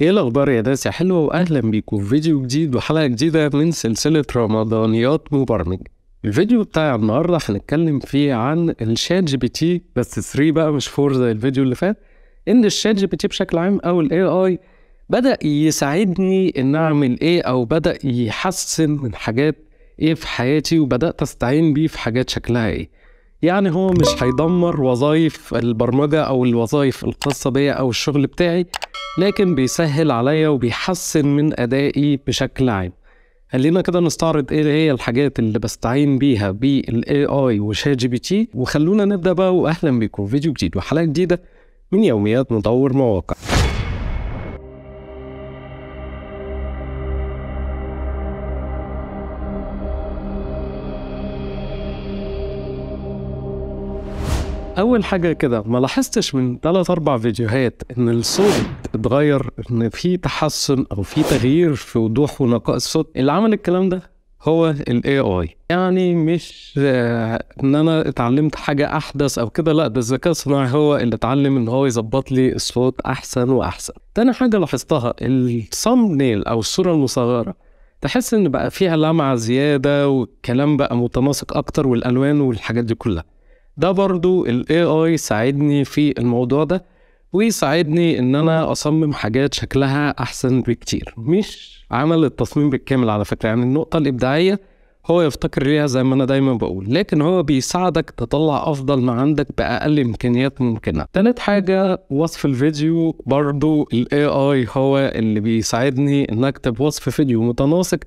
ايه الاخبار يا ناس يا حلوه واهلا بيكم في فيديو جديد وحلقه جديده من سلسله رمضانيات مبرمج الفيديو بتاع النهارده هنتكلم فيه عن الشات جي بي تي بس 3 بقى مش 4 زي الفيديو اللي فات ان الشات جي بي تي بشكل عام او الاي اي بدا يساعدني ان اعمل ايه او بدا يحسن من حاجات ايه في حياتي وبدات استعين بيه في حاجات شكلها ايه يعني هو مش هيدمر وظائف البرمجه او الوظائف الخاصه بيا او الشغل بتاعي لكن بيسهل عليا وبيحسن من أدائي بشكل عام خلينا كده نستعرض ايه هي الحاجات اللي بستعين بيها بالاي اي وشات جي بي تي وخلونا نبدا بقى واهلا بيكم فيديو جديد وحلقه جديده من يوميات مطور مواقع اول حاجه كده ما لاحظتش من ثلاث اربع فيديوهات ان الصوت اتغير ان في تحسن او في تغيير في وضوح ونقاء الصوت اللي عمل الكلام ده هو الاي اي يعني مش آه، ان انا اتعلمت حاجه احدث او كده لا ده الذكاء الصناعي هو اللي اتعلم ان هو يظبط لي الصوت احسن واحسن تاني حاجه لاحظتها الصم نيل او الصوره المصغره تحس ان بقى فيها لمعه زياده والكلام بقى متناسق اكتر والالوان والحاجات دي كلها ده برضو الـ AI ساعدني في الموضوع ده ويساعدني ان انا اصمم حاجات شكلها احسن بكتير مش عمل التصميم بالكامل على فكره يعني النقطه الابداعيه هو يفتكر ليها زي ما انا دايما بقول لكن هو بيساعدك تطلع افضل ما عندك باقل امكانيات ممكنه تالت حاجه وصف الفيديو برضو الاي اي هو اللي بيساعدني ان اكتب وصف فيديو متناسق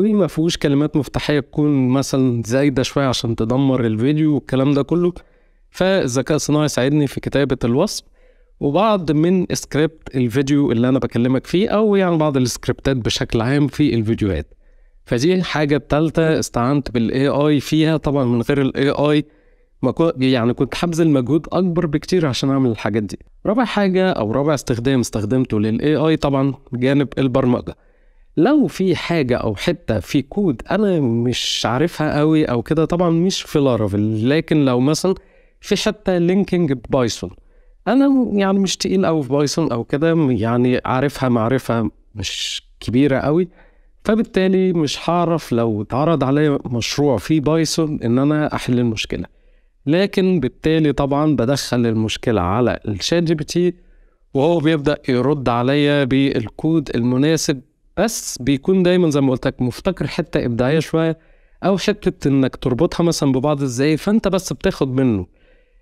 ما فيهوش كلمات مفتاحيه تكون مثلا زايده شويه عشان تدمر الفيديو والكلام ده كله فالذكاء الصناعي ساعدني في كتابه الوصف وبعض من سكريبت الفيديو اللي انا بكلمك فيه او يعني بعض السكريبتات بشكل عام في الفيديوهات فدي حاجه التالتة استعنت بالاي اي فيها طبعا من غير الاي اي ما كنت يعني كنت حبذل مجهود اكبر بكتير عشان اعمل الحاجات دي رابع حاجه او رابع استخدام استخدمته للاي اي طبعا جانب البرمجه لو في حاجة أو حتة في كود أنا مش عارفها قوي أو كده طبعا مش في لارافيل لكن لو مثلا في حتة لينكينج بايثون أنا يعني مش تقيل أوي في بايثون أو كده يعني عارفها معرفة مش كبيرة قوي فبالتالي مش هعرف لو اتعرض عليا مشروع في بايثون إن أنا أحل المشكلة لكن بالتالي طبعا بدخل المشكلة على الشات جي بي تي وهو بيبدأ يرد عليا بالكود المناسب بس بيكون دايما زي ما قلت لك مفتكر حته ابداعيه شويه او حته انك تربطها مثلا ببعض ازاي فانت بس بتاخد منه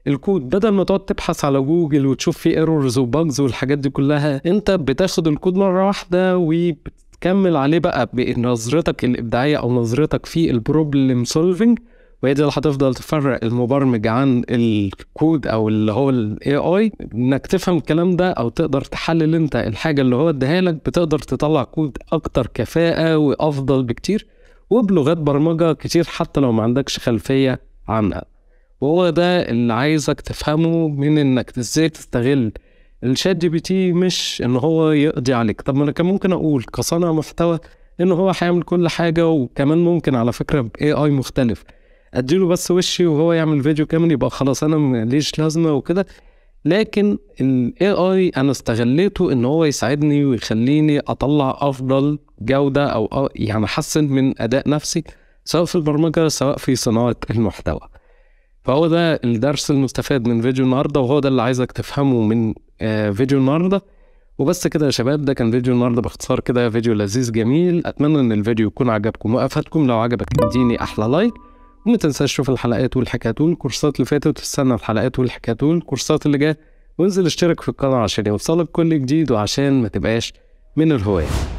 الكود بدل ما تقعد تبحث على جوجل وتشوف فيه ايرورز وباجز والحاجات دي كلها انت بتاخد الكود مره واحده وبتكمل عليه بقى بنظرتك الابداعيه او نظرتك في البروبلم سولفنج وهي دي اللي هتفضل تفرق المبرمج عن الكود او اللي هو الاي اي انك تفهم الكلام ده او تقدر تحلل انت الحاجه اللي هو اداها لك بتقدر تطلع كود اكتر كفاءه وافضل بكتير وبلغات برمجه كتير حتى لو ما عندكش خلفيه عنها وهو ده اللي عايزك تفهمه من انك ازاي تستغل الشات جي بي تي مش ان هو يقضي عليك طب ما انا كان ممكن اقول كصانع محتوى ان هو هيعمل كل حاجه وكمان ممكن على فكره باي اي مختلف اديله بس وشي وهو يعمل فيديو كامل يبقى خلاص انا ماليش لازمه وكده لكن الاي اي انا استغليته ان هو يساعدني ويخليني اطلع افضل جوده او يعني احسن من اداء نفسي سواء في البرمجه سواء في صناعه المحتوى فهو ده الدرس المستفاد من فيديو النهارده وهو ده اللي عايزك تفهمه من آه، فيديو النهارده وبس كده يا شباب ده كان فيديو النهارده باختصار كده فيديو لذيذ جميل اتمنى ان الفيديو يكون عجبكم وافادكم لو عجبك اديني احلى لايك وما تنساش تشوف الحلقات واللي والكورسات الكورسات اللي فاتت وتستنى الحلقات واللي والكورسات الكورسات اللي جايه وانزل اشترك في القناه عشان يوصلك كل جديد وعشان ما تبقاش من الهوايه